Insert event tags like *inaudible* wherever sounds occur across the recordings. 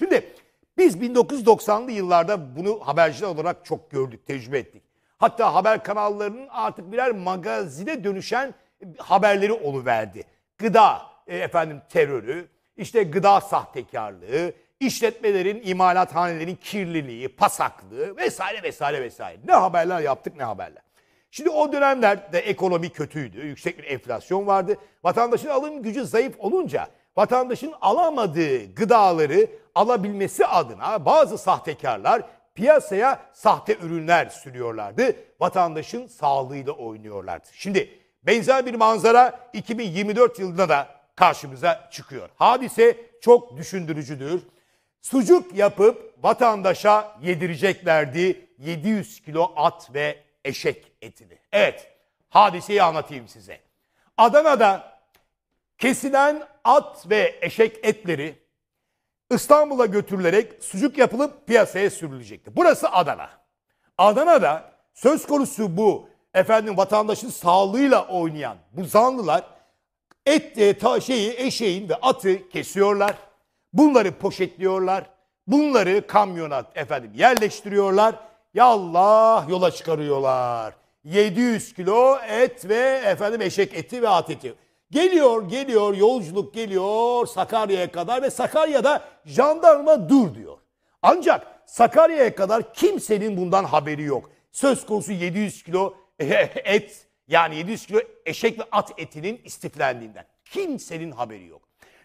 Şimdi biz 1990'lı yıllarda bunu haberciler olarak çok gördük, tecrübe ettik. Hatta haber kanallarının artık birer magazine dönüşen haberleri oluverdi. Gıda, e, efendim terörü, işte gıda sahtekarlığı, işletmelerin, imalathanelerin kirliliği, pasaklığı vesaire vesaire vesaire. Ne haberler yaptık ne haberler. Şimdi o dönemlerde ekonomi kötüydü, yüksek bir enflasyon vardı. Vatandaşın alım gücü zayıf olunca vatandaşın alamadığı gıdaları alabilmesi adına bazı sahtekarlar piyasaya sahte ürünler sürüyorlardı. Vatandaşın sağlığıyla oynuyorlardı. Şimdi benzer bir manzara 2024 yılında da karşımıza çıkıyor. Hadise çok düşündürücüdür. Sucuk yapıp vatandaşa yedireceklerdi 700 kilo at ve eşek etini. Evet, hadiseyi anlatayım size. Adana'da Kesilen at ve eşek etleri İstanbul'a götürülerek sucuk yapılıp piyasaya sürülecekti. Burası Adana. Adana'da söz konusu bu efendim vatandaşın sağlığıyla oynayan bu zanlılar et e, ta şeyi eşeğin ve atı kesiyorlar. Bunları poşetliyorlar. Bunları kamyona efendim yerleştiriyorlar. Yallah yola çıkarıyorlar. 700 kilo et ve efendim eşek eti ve at eti. Geliyor, geliyor, yolculuk geliyor Sakarya'ya kadar ve Sakarya'da jandarma dur diyor. Ancak Sakarya'ya kadar kimsenin bundan haberi yok. Söz konusu 700 kilo e, *laughs* et yani 700 kilo eşek ve at etinin istiflendiğinden. Kimsenin haberi yok.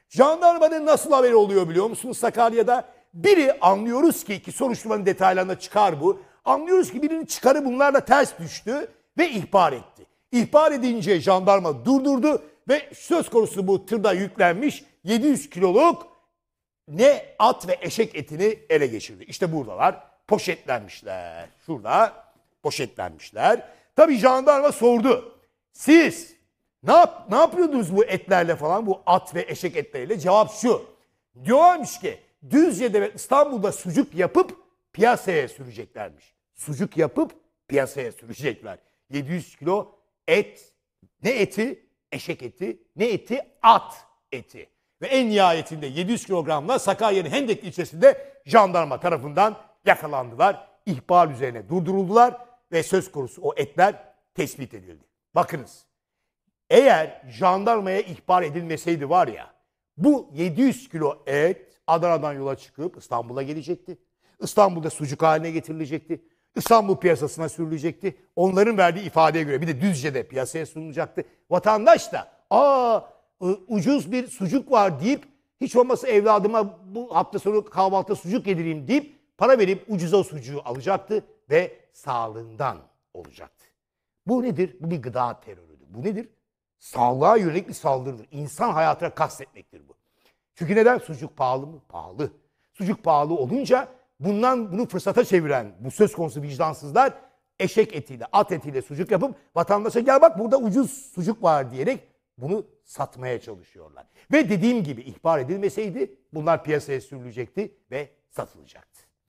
Jandarmanın nasıl haberi oluyor biliyor musunuz Sakarya'da? Biri anlıyoruz ki ki soruşturmanın detaylarına çıkar bu. Anlıyoruz ki birinin çıkarı bunlarla ters düştü ve ihbar etti. İhbar edince jandarma durdurdu ve söz konusu bu tırda yüklenmiş 700 kiloluk ne at ve eşek etini ele geçirdi. İşte buradalar poşetlenmişler. Şurada poşetlenmişler. Tabii jandarma sordu. Siz ne, yap, ne yapıyordunuz bu etlerle falan bu at ve eşek etleriyle? Cevap şu. Diyorlarmış ki Düzce'de ve İstanbul'da sucuk yapıp piyasaya süreceklermiş. Sucuk yapıp piyasaya sürecekler. 700 kilo et ne eti eşek eti, ne eti? At eti. Ve en nihayetinde 700 kilogramla Sakarya'nın Hendek ilçesinde jandarma tarafından yakalandılar. İhbar üzerine durduruldular ve söz konusu o etler tespit edildi. Bakınız eğer jandarmaya ihbar edilmeseydi var ya bu 700 kilo et Adana'dan yola çıkıp İstanbul'a gelecekti. İstanbul'da sucuk haline getirilecekti. İstanbul piyasasına sürülecekti. Onların verdiği ifadeye göre bir de Düzce'de piyasaya sunulacaktı. Vatandaş da aa e, ucuz bir sucuk var deyip hiç olmazsa evladıma bu hafta sonu kahvaltı sucuk yedireyim deyip para verip ucuza sucuğu alacaktı ve sağlığından olacaktı. Bu nedir? Bu bir gıda terörüdür. Bu nedir? Sağlığa yönelik bir saldırıdır. İnsan hayatına kastetmektir bu. Çünkü neden? Sucuk pahalı mı? Pahalı. Sucuk pahalı olunca bundan bunu fırsata çeviren bu söz konusu vicdansızlar eşek etiyle, at etiyle sucuk yapıp vatandaşa gel bak burada ucuz sucuk var diyerek bunu satmaya çalışıyorlar. Ve dediğim gibi ihbar edilmeseydi bunlar piyasaya sürülecekti ve satılacaktı.